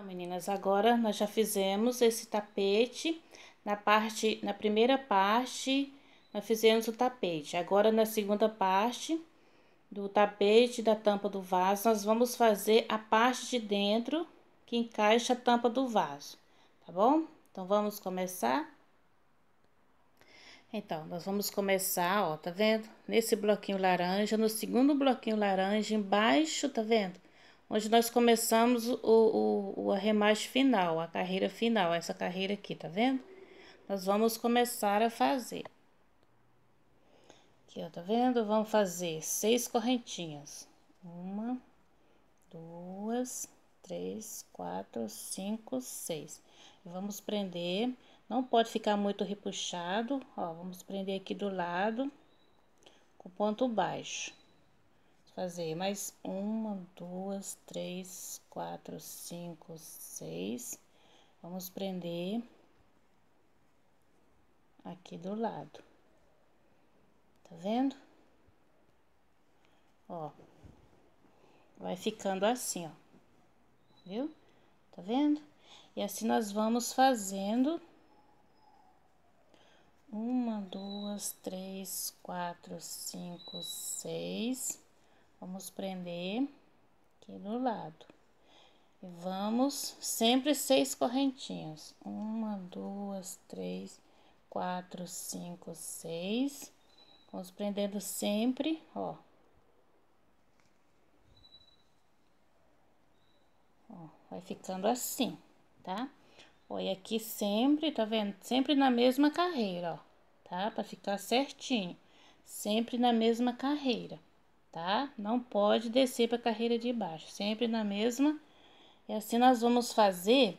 Então, meninas, agora nós já fizemos esse tapete na parte, na primeira parte, nós fizemos o tapete. Agora, na segunda parte do tapete da tampa do vaso, nós vamos fazer a parte de dentro que encaixa a tampa do vaso, tá bom? Então, vamos começar. Então, nós vamos começar, ó, tá vendo? Nesse bloquinho laranja, no segundo bloquinho laranja, embaixo, tá vendo? onde nós começamos o, o, o arremate final, a carreira final, essa carreira aqui, tá vendo? Nós vamos começar a fazer. Aqui, ó, tá vendo? Vamos fazer seis correntinhas. Uma, duas, três, quatro, cinco, seis. Vamos prender, não pode ficar muito repuxado, ó, vamos prender aqui do lado com ponto baixo. Fazer mais uma, duas duas, três, quatro, cinco, seis. Vamos prender aqui do lado. Tá vendo? Ó. Vai ficando assim, ó. Viu? Tá vendo? E assim nós vamos fazendo uma, duas, três, quatro, cinco, seis. Vamos prender aqui do lado. E vamos sempre seis correntinhas. Uma, duas, três, quatro, cinco, seis. Vamos prendendo sempre, ó. Ó, vai ficando assim, tá? Olha aqui sempre, tá vendo? Sempre na mesma carreira, ó, tá? Pra ficar certinho. Sempre na mesma carreira tá? Não pode descer para a carreira de baixo, sempre na mesma. E assim nós vamos fazer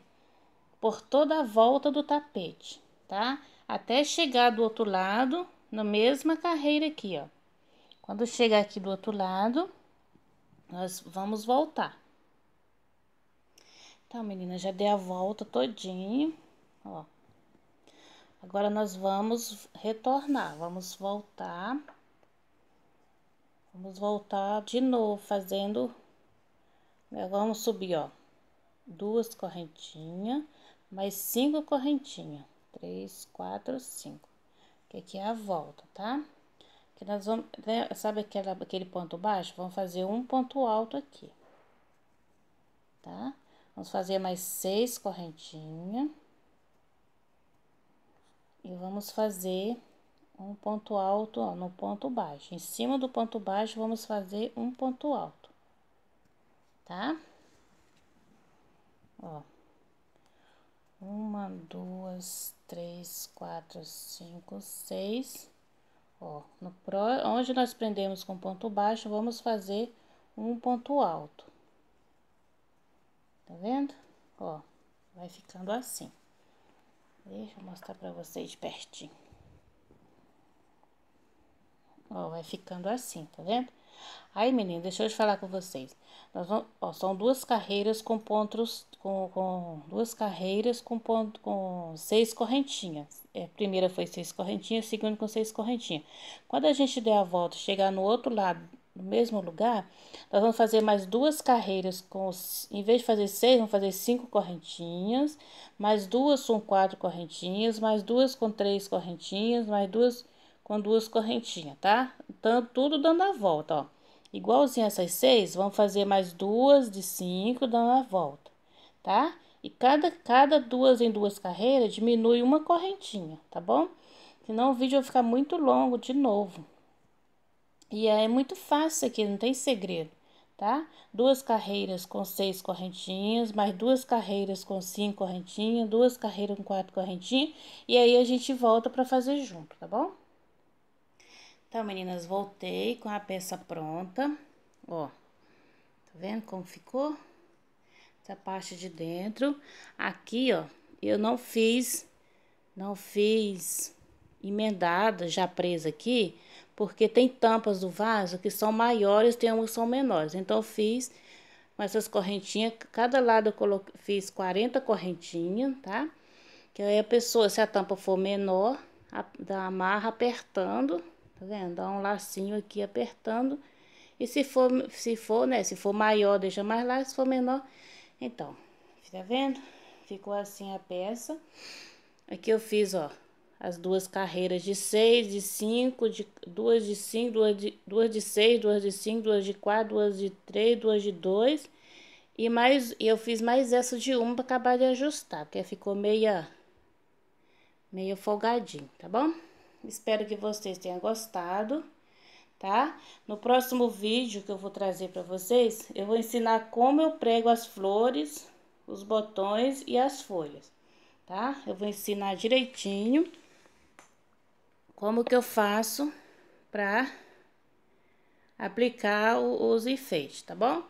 por toda a volta do tapete, tá? Até chegar do outro lado, na mesma carreira aqui, ó. Quando chegar aqui do outro lado, nós vamos voltar. Então, menina, já dei a volta todinho, ó. Agora, nós vamos retornar, vamos voltar. Vamos voltar de novo fazendo. Né, vamos subir, ó. Duas correntinhas, mais cinco correntinhas. Três, quatro, cinco. Que aqui é a volta, tá? Que nós vamos, né, sabe aquela, aquele ponto baixo? Vamos fazer um ponto alto aqui. Tá? Vamos fazer mais seis correntinhas. E vamos fazer um ponto alto ó, no ponto baixo. Em cima do ponto baixo, vamos fazer um ponto alto, tá? Ó. Uma, duas, três, quatro, cinco, seis. Ó, no pró onde nós prendemos com ponto baixo, vamos fazer um ponto alto. Tá vendo? Ó, vai ficando assim. Deixa eu mostrar pra vocês de pertinho. Ó, vai ficando assim, tá vendo? Aí, menino, deixa eu te falar com vocês. Nós vamos, ó, são duas carreiras com pontos, com, com duas carreiras com ponto, com seis correntinhas. É, a primeira foi seis correntinhas, a segunda com seis correntinhas. Quando a gente der a volta, chegar no outro lado, no mesmo lugar, nós vamos fazer mais duas carreiras com, em vez de fazer seis, vamos fazer cinco correntinhas, mais duas com quatro correntinhas, mais duas com três correntinhas, mais duas com duas correntinhas, tá? Então, tudo dando a volta, ó. Igualzinho essas seis, vamos fazer mais duas de cinco dando a volta, tá? E cada, cada duas em duas carreiras diminui uma correntinha, tá bom? Senão o vídeo vai ficar muito longo de novo. E é muito fácil aqui, não tem segredo, tá? Duas carreiras com seis correntinhas, mais duas carreiras com cinco correntinhas, duas carreiras com quatro correntinhas, e aí a gente volta para fazer junto, tá bom? Então, meninas, voltei com a peça pronta, ó. Tá vendo como ficou? Essa parte de dentro. Aqui, ó, eu não fiz, não fiz emendada, já presa aqui, porque tem tampas do vaso que são maiores, tem umas que são menores. Então, eu fiz com essas correntinhas, cada lado eu coloquei, fiz 40 correntinhas, tá? Que aí a pessoa, se a tampa for menor, a, da amarra apertando Tá vendo? Dá um lacinho aqui apertando. E se for, se for, né? Se for maior, deixa mais lá. Se for menor, então. Tá vendo? Ficou assim a peça. Aqui eu fiz, ó, as duas carreiras de seis, de cinco, de duas de cinco, duas de, duas de seis, duas de cinco, duas de quatro, duas de três, duas de dois. E mais, eu fiz mais essa de uma para acabar de ajustar, porque ficou meia, meio folgadinho, tá bom? Espero que vocês tenham gostado, tá? No próximo vídeo que eu vou trazer para vocês, eu vou ensinar como eu prego as flores, os botões e as folhas, tá? Eu vou ensinar direitinho como que eu faço para aplicar os enfeites, tá bom?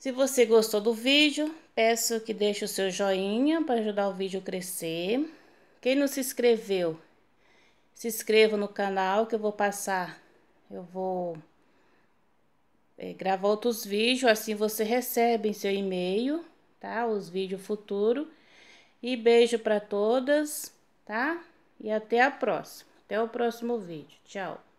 Se você gostou do vídeo, peço que deixe o seu joinha para ajudar o vídeo a crescer. Quem não se inscreveu, se inscreva no canal que eu vou passar. Eu vou é, gravar outros vídeos, assim você recebe em seu e-mail, tá? Os vídeos futuros. E beijo para todas, tá? E até a próxima. Até o próximo vídeo. Tchau.